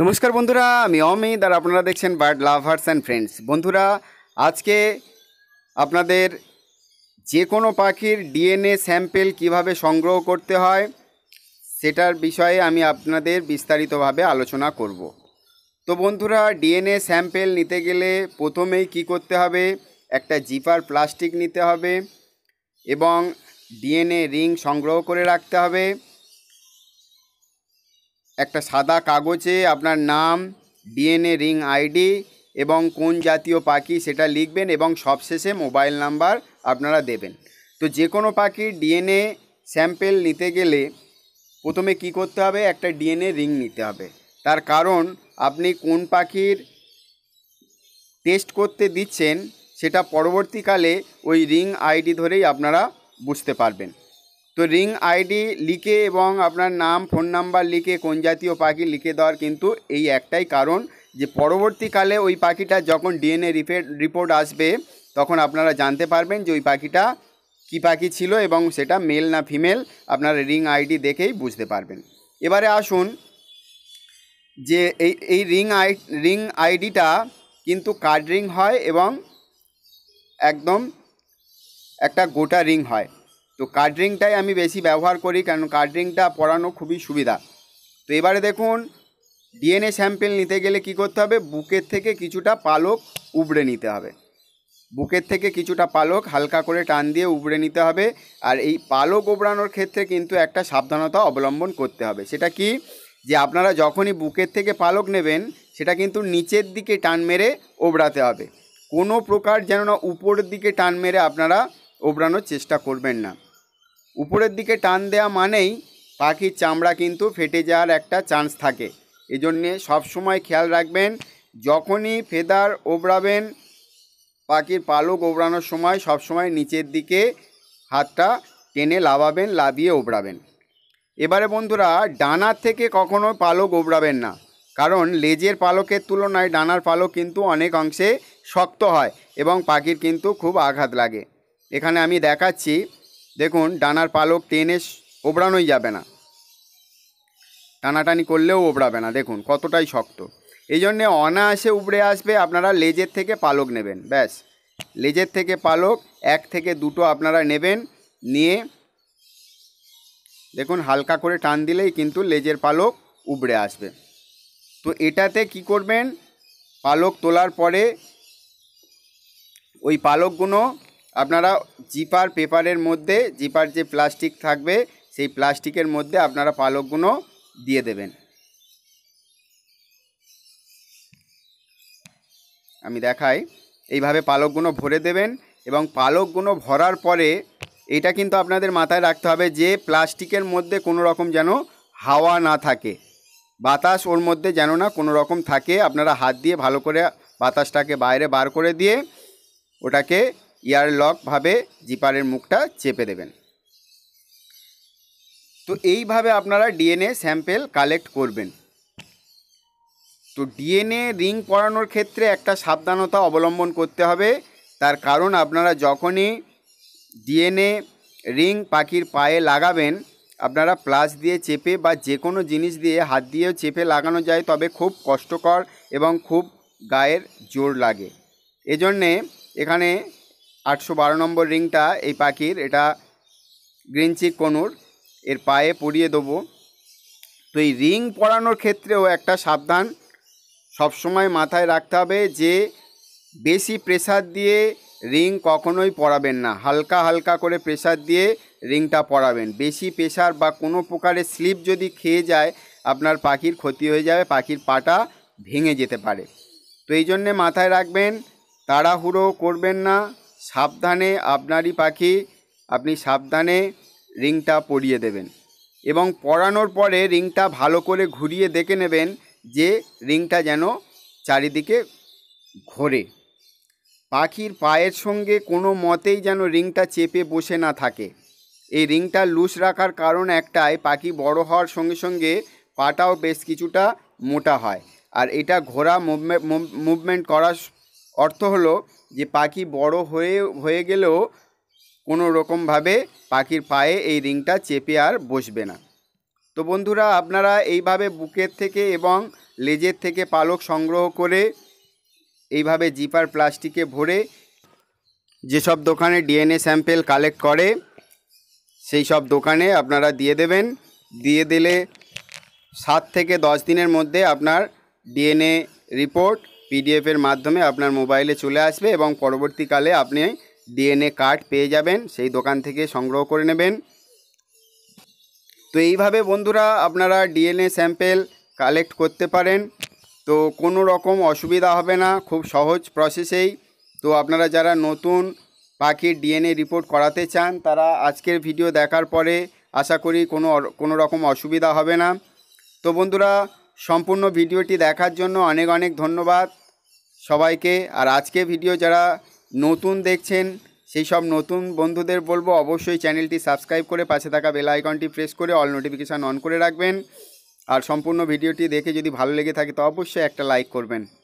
নমস্কার বন্ধুরা আমি অমিত আর আপনারা দেখছেন বার্ড লাভার্স অ্যান্ড ফ্রেন্ডস বন্ধুরা আজকে আপনাদের যে কোনো পাখির ডিএনএ স্যাম্পেল কিভাবে সংগ্রহ করতে হয় সেটার বিষয়ে আমি আপনাদের বিস্তারিতভাবে আলোচনা করব তো বন্ধুরা ডিএনএ স্যাম্পেল নিতে গেলে প্রথমেই কি করতে হবে একটা জিপার প্লাস্টিক নিতে হবে এবং ডিএনএ রিং সংগ্রহ করে রাখতে হবে একটা সাদা কাগজে আপনার নাম ডিএনএ রিং আইডি এবং কোন জাতীয় পাখি সেটা লিখবেন এবং সবশেষে মোবাইল নাম্বার আপনারা দেবেন তো যে কোনো পাখির ডিএনএ স্যাম্পেল নিতে গেলে প্রথমে কি করতে হবে একটা ডিএনএ রিং নিতে হবে তার কারণ আপনি কোন পাখির টেস্ট করতে দিচ্ছেন সেটা পরবর্তীকালে ওই রিং আইডি ধরেই আপনারা বুঝতে পারবেন তো রিং আইডি লিখে এবং আপনার নাম ফোন নাম্বার লিখে কোন জাতীয় পাখি লিখে দেওয়ার কিন্তু এই একটাই কারণ যে পরবর্তীকালে ওই পাখিটা যখন ডিএনএ রিপোর্ট আসবে তখন আপনারা জানতে পারবেন যে ওই পাখিটা কি পাখি ছিল এবং সেটা মেল না ফিমেল আপনারা রিং আইডি দেখেই বুঝতে পারবেন এবারে আসুন যে এই এই রিং আই রিং আইডিটা কিন্তু কার্ড রিং হয় এবং একদম একটা গোটা রিং হয় তো কার্ড রিংটাই আমি বেশি ব্যবহার করি কারণ কার্ড রিংটা পরানো খুবই সুবিধা তো এবারে দেখুন ডিএনএ স্যাম্পেল নিতে গেলে কি করতে হবে বুকের থেকে কিছুটা পালক উবড়ে নিতে হবে বুকের থেকে কিছুটা পালক হালকা করে টান দিয়ে উবড়ে নিতে হবে আর এই পালক ওবড়ানোর ক্ষেত্রে কিন্তু একটা সাবধানতা অবলম্বন করতে হবে সেটা কি যে আপনারা যখনই বুকের থেকে পালক নেবেন সেটা কিন্তু নিচের দিকে টান মেরে ওবড়াতে হবে কোনো প্রকার যেন না উপরের দিকে টান মেরে আপনারা ওবড়ানোর চেষ্টা করবেন না উপরের দিকে টান দেয়া মানেই পাখির চামড়া কিন্তু ফেটে যাওয়ার একটা চান্স থাকে এজন্যে সবসময় খেয়াল রাখবেন যখনই ফেদার ওবড়াবেন পাখির পালক ওবড়ানোর সময় সবসময় নিচের দিকে হাতটা টেনে লাভাবেন লাভিয়ে ওবড়াবেন এবারে বন্ধুরা ডানার থেকে কখনো পালক ওবড়াবেন না কারণ লেজের পালকের তুলনায় ডানার পালক কিন্তু অনেক অংশে শক্ত হয় এবং পাখির কিন্তু খুব আঘাত লাগে এখানে আমি দেখাচ্ছি দেখুন ডানার পালক টেনে ওবড়ানোই যাবে না টানাটানি করলেও ওবড়াবে না দেখুন কতটাই শক্ত এই জন্যে অনায়াসে উবড়ে আসবে আপনারা লেজের থেকে পালক নেবেন ব্যাস লেজের থেকে পালক এক থেকে দুটো আপনারা নেবেন নিয়ে দেখুন হালকা করে টান দিলেই কিন্তু লেজের পালক উবড়ে আসবে তো এটাতে কি করবেন পালক তোলার পরে ওই পালকগুলো আপনারা জিপার পেপারের মধ্যে জিপার যে প্লাস্টিক থাকবে সেই প্লাস্টিকের মধ্যে আপনারা পালকগুলো দিয়ে দেবেন আমি দেখাই এইভাবে পালকগুলো ভরে দেবেন এবং পালকগুলো ভরার পরে এটা কিন্তু আপনাদের মাথায় রাখতে হবে যে প্লাস্টিকের মধ্যে কোনো রকম যেন হাওয়া না থাকে বাতাস ওর মধ্যে যেন না কোনো রকম থাকে আপনারা হাত দিয়ে ভালো করে বাতাসটাকে বাইরে বার করে দিয়ে ওটাকে ইয়ারলকভাবে জিপারের মুখটা চেপে দেবেন তো এইভাবে আপনারা ডিএনএ স্যাম্পেল কালেক্ট করবেন তো ডিএনএ রিং পরানোর ক্ষেত্রে একটা সাবধানতা অবলম্বন করতে হবে তার কারণ আপনারা যখনই ডিএনএ রিং পাখির পায়ে লাগাবেন আপনারা প্লাস দিয়ে চেপে বা যে কোনো জিনিস দিয়ে হাত দিয়েও চেপে লাগানো যায় তবে খুব কষ্টকর এবং খুব গায়ের জোর লাগে এজন্যে এখানে আটশো বারো নম্বর রিংটা এই পাখির এটা গ্রিন চিক কনুর এর পায়ে পরিয়ে দেবো তো এই রিং পরানোর ক্ষেত্রেও একটা সাবধান সবসময় মাথায় রাখতে হবে যে বেশি প্রেসার দিয়ে রিং কখনোই পরাবেন না হালকা হালকা করে প্রেসার দিয়ে রিংটা পরাবেন বেশি প্রেসার বা কোনো প্রকারের স্লিপ যদি খেয়ে যায় আপনার পাখির ক্ষতি হয়ে যাবে পাখির পাটা ভেঙে যেতে পারে তো এই জন্যে মাথায় রাখবেন তাড়াহুড়ো করবেন না সাবধানে আপনারই পাখি আপনি সাবধানে রিংটা পরিয়ে দেবেন এবং পরানোর পরে রিংটা ভালো করে ঘুরিয়ে দেখে নেবেন যে রিংটা যেন চারিদিকে ঘোরে পাখির পায়ের সঙ্গে কোনো মতেই যেন রিংটা চেপে বসে না থাকে এই রিংটা লুজ রাখার কারণ একটাই পাখি বড় হওয়ার সঙ্গে সঙ্গে পাটাও বেশ কিছুটা মোটা হয় আর এটা ঘোরা মুভমেন্ট করার অর্থ হলো যে পাখি বড় হয়ে হয়ে গেলেও কোনো রকমভাবে পাখির পায়ে এই রিংটা চেপে আর বসবে না তো বন্ধুরা আপনারা এইভাবে বুকের থেকে এবং লেজের থেকে পালক সংগ্রহ করে এইভাবে জিপার প্লাস্টিকে ভরে যেসব দোকানে ডিএনএ স্যাম্পেল কালেক্ট করে সেই সব দোকানে আপনারা দিয়ে দেবেন দিয়ে দিলে সাত থেকে দশ দিনের মধ্যে আপনার ডিএনএ রিপোর্ট পিডিএফের মাধ্যমে আপনার মোবাইলে চলে আসবে এবং পরবর্তীকালে আপনি ডিএনএ কার্ড পেয়ে যাবেন সেই দোকান থেকে সংগ্রহ করে নেবেন তো এইভাবে বন্ধুরা আপনারা ডিএনএ স্যাম্পেল কালেক্ট করতে পারেন তো কোনো রকম অসুবিধা হবে না খুব সহজ প্রসেসেই তো আপনারা যারা নতুন পাখির ডিএনএ রিপোর্ট করাতে চান তারা আজকের ভিডিও দেখার পরে আশা করি কোনো কোনো রকম অসুবিধা হবে না তো বন্ধুরা সম্পূর্ণ ভিডিওটি দেখার জন্য অনেক অনেক ধন্যবাদ সবাইকে আর আজকে ভিডিও যারা নতুন দেখছেন সেই সব নতুন বন্ধুদের বলবো অবশ্যই চ্যানেলটি সাবস্ক্রাইব করে পাশে থাকা বেল আইকনটি প্রেস করে অল নোটিফিকেশান অন করে রাখবেন আর সম্পূর্ণ ভিডিওটি দেখে যদি ভালো লেগে থাকে তো অবশ্যই একটা লাইক করবেন